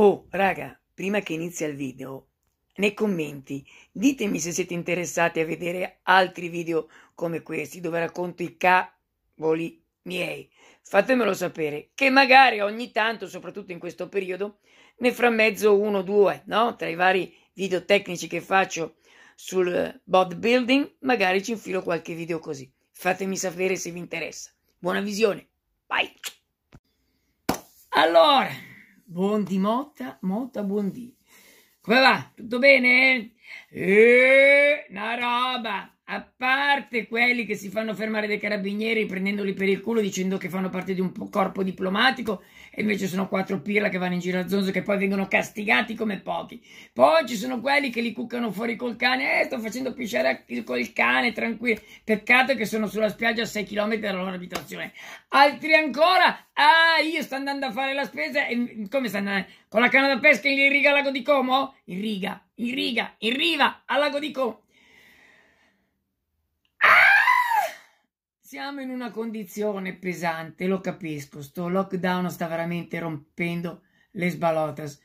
Oh, raga, prima che inizia il video, nei commenti ditemi se siete interessati a vedere altri video come questi dove racconto i cavoli miei. Fatemelo sapere che magari ogni tanto, soprattutto in questo periodo, ne frammezzo uno o due, no? Tra i vari video tecnici che faccio sul bodybuilding, magari ci infilo qualche video così. Fatemi sapere se vi interessa. Buona visione. Bye. Allora, Buon di Motta, Motta buon di. Come va? Tutto bene? Eh, una roba! A parte quelli che si fanno fermare dai carabinieri prendendoli per il culo dicendo che fanno parte di un corpo diplomatico e invece sono quattro pirla che vanno in giro a zonzo che poi vengono castigati come pochi. Poi ci sono quelli che li cuccano fuori col cane, eh sto facendo pisciare col cane, tranquillo. Peccato che sono sulla spiaggia a 6 km dalla loro abitazione. Altri ancora, ah io sto andando a fare la spesa, e, come sta andando? Con la canna da pesca in riga al lago di Como? In riga, in riga, in riva al lago di Como. Siamo in una condizione pesante, lo capisco. Sto lockdown sta veramente rompendo le sbalotas.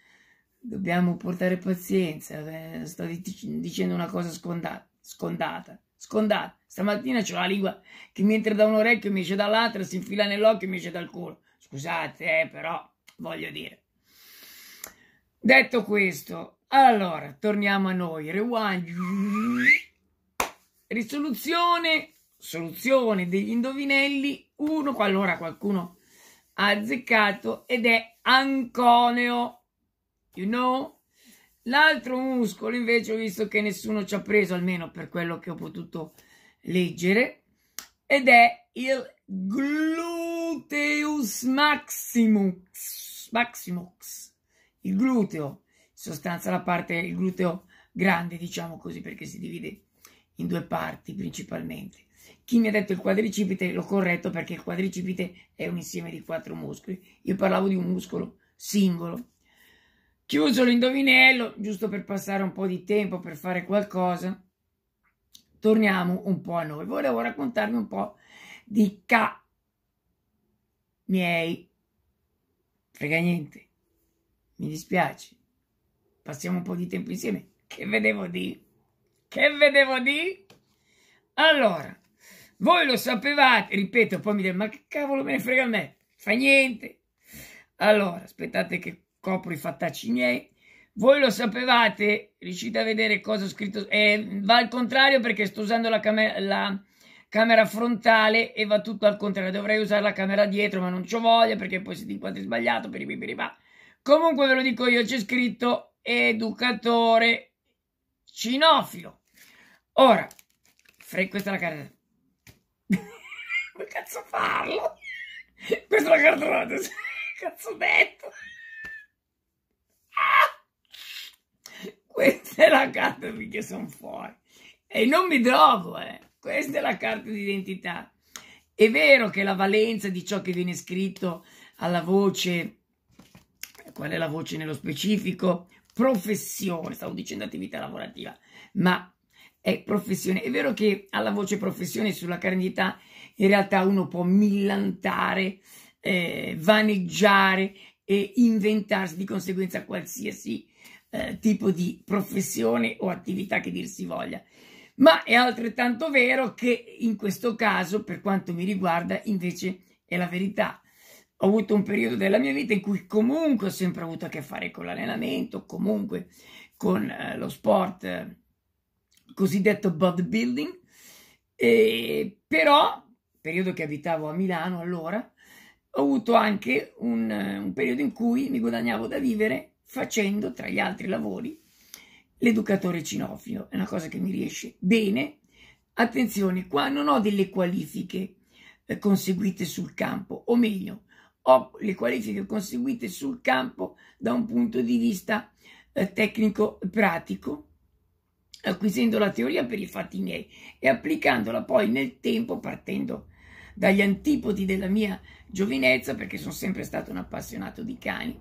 Dobbiamo portare pazienza. Eh, sto dicendo una cosa sconda- scondata. Scondata. Stamattina c'ho la lingua che mi entra da un orecchio, mi esce dall'altra, si infila nell'occhio e mi esce dal culo. Scusate, eh, però, voglio dire. Detto questo, allora, torniamo a noi. Rewind. Risoluzione soluzione degli indovinelli, uno qualora qualcuno ha azzeccato ed è anconeo, you know? L'altro muscolo invece ho visto che nessuno ci ha preso, almeno per quello che ho potuto leggere, ed è il gluteus maximus, maximus, il gluteo, in sostanza la parte, il gluteo grande, diciamo così, perché si divide in due parti principalmente. Chi mi ha detto il quadricipite l'ho corretto perché il quadricipite è un insieme di quattro muscoli. Io parlavo di un muscolo singolo. Chiuso l'indovinello, giusto per passare un po' di tempo per fare qualcosa, torniamo un po' a noi. Volevo raccontarvi un po' di ca miei. Frega niente, mi dispiace. Passiamo un po' di tempo insieme. Che vedevo di? Che vedevo di? Allora, voi lo sapevate, ripeto, poi mi dite, ma che cavolo me ne frega a me? Fa niente. Allora, aspettate che copro i fattacci miei. Voi lo sapevate, riuscite a vedere cosa ho scritto? Eh, va al contrario perché sto usando la, camera, la camera frontale e va tutto al contrario. Dovrei usare la camera dietro, ma non ho voglia perché poi si dico è sbagliato. Peribibiriba. Comunque ve lo dico io, c'è scritto educatore cinofilo. Ora, questa è la carta come cazzo farlo? Questa è la cartolata. Cazzo detto. Questa è la carta che sono fuori. E non mi trovo, eh. Questa è la carta d'identità. È vero che la valenza di ciò che viene scritto alla voce, qual è la voce nello specifico? Professione, stavo dicendo attività lavorativa, ma è professione. È vero che alla voce professione sulla carinità in realtà uno può millantare, eh, vaneggiare e inventarsi di conseguenza qualsiasi eh, tipo di professione o attività che dir si voglia. Ma è altrettanto vero che in questo caso, per quanto mi riguarda, invece è la verità. Ho avuto un periodo della mia vita in cui comunque ho sempre avuto a che fare con l'allenamento, comunque con eh, lo sport cosiddetto bodybuilding, eh, però, periodo che abitavo a Milano allora, ho avuto anche un, un periodo in cui mi guadagnavo da vivere facendo, tra gli altri lavori, l'educatore cinofilo. È una cosa che mi riesce bene. Attenzione, qua non ho delle qualifiche eh, conseguite sul campo, o meglio, ho le qualifiche conseguite sul campo da un punto di vista eh, tecnico-pratico, acquisendo la teoria per i fatti miei e applicandola poi nel tempo partendo dagli antipodi della mia giovinezza perché sono sempre stato un appassionato di cani.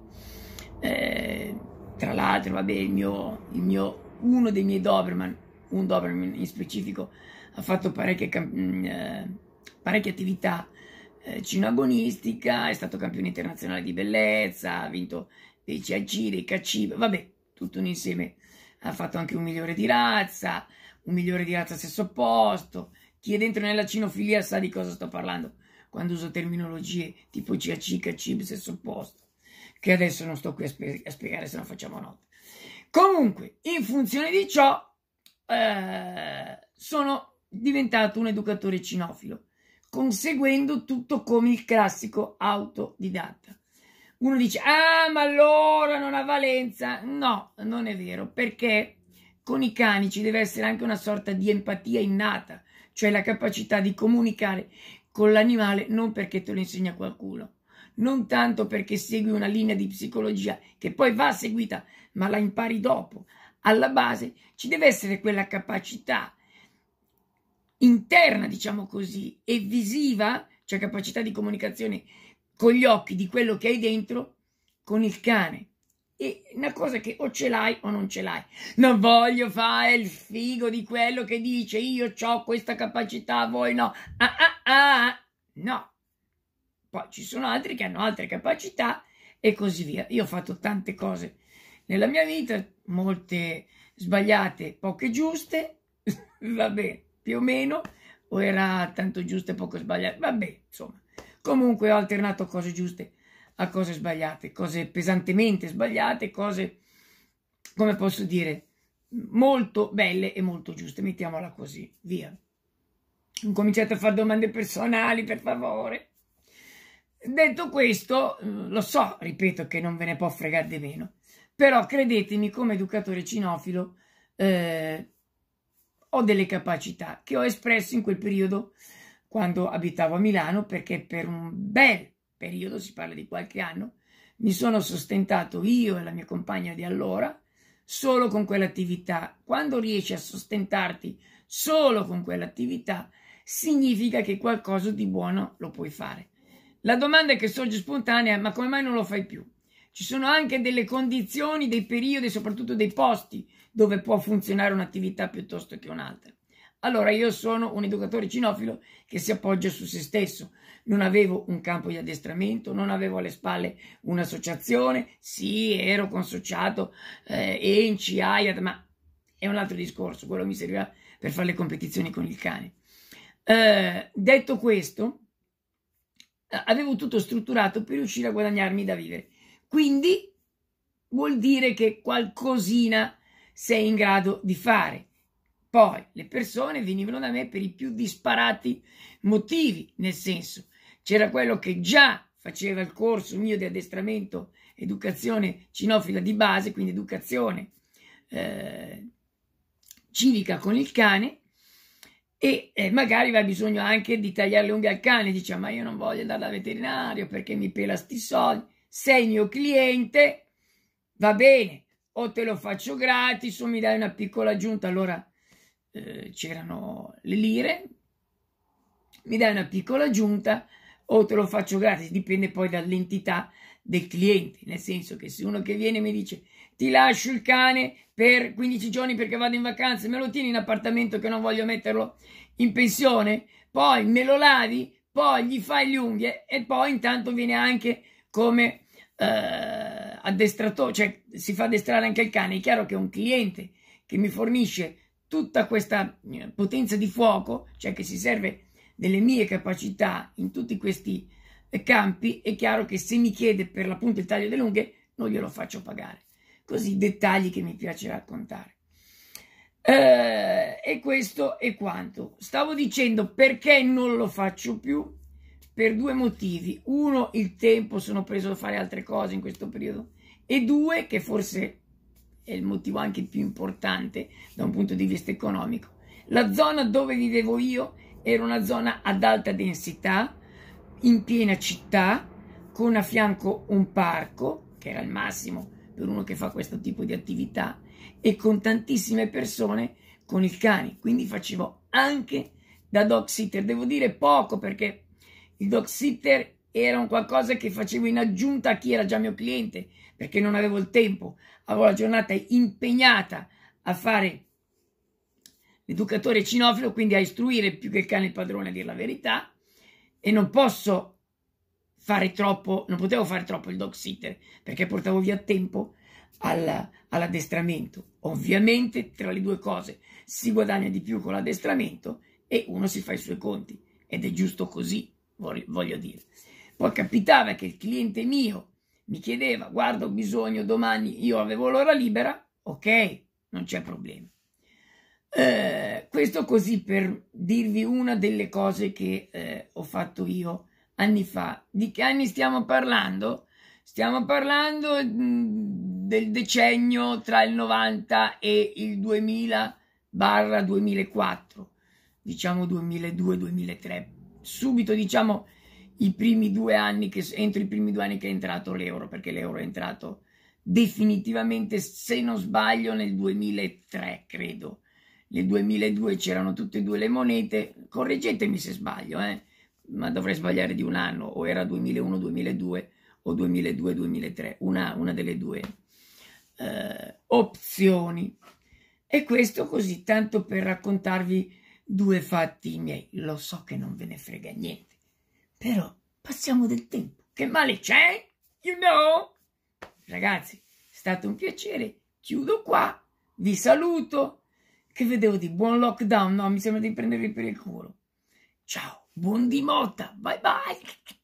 Eh, tra l'altro, vabbè, il mio, il mio, uno dei miei Doberman, un Doberman in specifico, ha fatto parecchie, mm, eh, parecchie attività eh, cinoagonistica, è stato campione internazionale di bellezza, ha vinto dei CAC, dei CACIB, vabbè, tutto un insieme di ha fatto anche un migliore di razza, un migliore di razza stesso opposto. Chi è dentro nella cinofilia sa di cosa sto parlando quando uso terminologie tipo CAC, CACIB, stesso opposto, che adesso non sto qui a, spie a spiegare se non facciamo notte. Comunque, in funzione di ciò, eh, sono diventato un educatore cinofilo, conseguendo tutto come il classico autodidatta. Uno dice, ah, ma allora non ha valenza. No, non è vero, perché con i cani ci deve essere anche una sorta di empatia innata, cioè la capacità di comunicare con l'animale non perché te lo insegna qualcuno, non tanto perché segui una linea di psicologia che poi va seguita, ma la impari dopo. Alla base ci deve essere quella capacità interna, diciamo così, e visiva, cioè capacità di comunicazione con gli occhi di quello che hai dentro con il cane. E una cosa che o ce l'hai o non ce l'hai. Non voglio fare il figo di quello che dice io ho questa capacità, voi no. Ah, ah, ah. No. Poi ci sono altri che hanno altre capacità e così via. Io ho fatto tante cose nella mia vita, molte sbagliate, poche giuste, va bene, più o meno, o era tanto giusto e poco sbagliato, va bene, insomma. Comunque ho alternato cose giuste a cose sbagliate, cose pesantemente sbagliate, cose, come posso dire, molto belle e molto giuste, mettiamola così, via. Non cominciate a fare domande personali, per favore. Detto questo, lo so, ripeto, che non ve ne può fregare di meno, però credetemi, come educatore cinofilo, eh, ho delle capacità che ho espresso in quel periodo quando abitavo a Milano perché per un bel periodo, si parla di qualche anno, mi sono sostentato io e la mia compagna di allora solo con quell'attività. Quando riesci a sostentarti solo con quell'attività, significa che qualcosa di buono lo puoi fare. La domanda che sorge spontanea è ma come mai non lo fai più? Ci sono anche delle condizioni, dei periodi, soprattutto dei posti dove può funzionare un'attività piuttosto che un'altra allora io sono un educatore cinofilo che si appoggia su se stesso. Non avevo un campo di addestramento, non avevo alle spalle un'associazione, sì, ero consociato eh, ENCI, AIAT, ma è un altro discorso, quello mi serviva per fare le competizioni con il cane. Eh, detto questo, eh, avevo tutto strutturato per riuscire a guadagnarmi da vivere. Quindi vuol dire che qualcosina sei in grado di fare poi le persone venivano da me per i più disparati motivi, nel senso c'era quello che già faceva il corso mio di addestramento educazione cinofila di base, quindi educazione eh, civica con il cane e eh, magari aveva bisogno anche di tagliare le unghie al cane, dice ma io non voglio andare dal veterinario perché mi pela sti soldi, sei mio cliente, va bene, o te lo faccio gratis o mi dai una piccola aggiunta, allora eh, c'erano le lire, mi dai una piccola aggiunta o te lo faccio gratis, dipende poi dall'entità del cliente, nel senso che se uno che viene mi dice ti lascio il cane per 15 giorni perché vado in vacanza, me lo tieni in appartamento che non voglio metterlo in pensione, poi me lo lavi, poi gli fai le unghie e poi intanto viene anche come eh, addestratore, cioè si fa addestrare anche il cane, è chiaro che un cliente che mi fornisce tutta questa eh, potenza di fuoco, cioè che si serve delle mie capacità in tutti questi eh, campi, è chiaro che se mi chiede per l'appunto il taglio delle unghie, non glielo faccio pagare. Così dettagli che mi piace raccontare. Eh, e questo è quanto. Stavo dicendo perché non lo faccio più per due motivi. Uno, il tempo, sono preso a fare altre cose in questo periodo. E due, che forse è il motivo anche più importante da un punto di vista economico. La zona dove vivevo io era una zona ad alta densità, in piena città, con a fianco un parco, che era il massimo per uno che fa questo tipo di attività, e con tantissime persone con il cane. Quindi facevo anche da dog sitter. Devo dire poco perché il dog sitter era un qualcosa che facevo in aggiunta a chi era già mio cliente, perché non avevo il tempo, avevo la giornata impegnata a fare l'educatore cinofilo, quindi a istruire più che il cane il padrone, a dire la verità, e non posso fare troppo, non potevo fare troppo il dog sitter, perché portavo via tempo alla, all'addestramento. Ovviamente tra le due cose si guadagna di più con l'addestramento e uno si fa i suoi conti, ed è giusto così, voglio dire. Poi capitava che il cliente mio mi chiedeva, guarda, ho bisogno domani, io avevo l'ora libera, ok, non c'è problema. Eh, questo così per dirvi una delle cose che eh, ho fatto io anni fa. Di che anni stiamo parlando? Stiamo parlando mm, del decennio tra il 90 e il 2000 barra 2004, diciamo 2002-2003. Subito diciamo i primi due anni che, entro i primi due anni che è entrato l'euro, perché l'euro è entrato definitivamente, se non sbaglio, nel 2003, credo. Nel 2002 c'erano tutte e due le monete, correggetemi se sbaglio, eh? ma dovrei sbagliare di un anno, o era 2001-2002 o 2002-2003, una, una, delle due eh, opzioni. E questo così tanto per raccontarvi due fatti miei. Lo so che non ve ne frega niente però passiamo del tempo. Che male c'è? You know? Ragazzi, è stato un piacere. Chiudo qua. Vi saluto. Che vedevo di buon lockdown? No, mi sembra di prendervi per il culo. Ciao, buon di motta. Bye bye.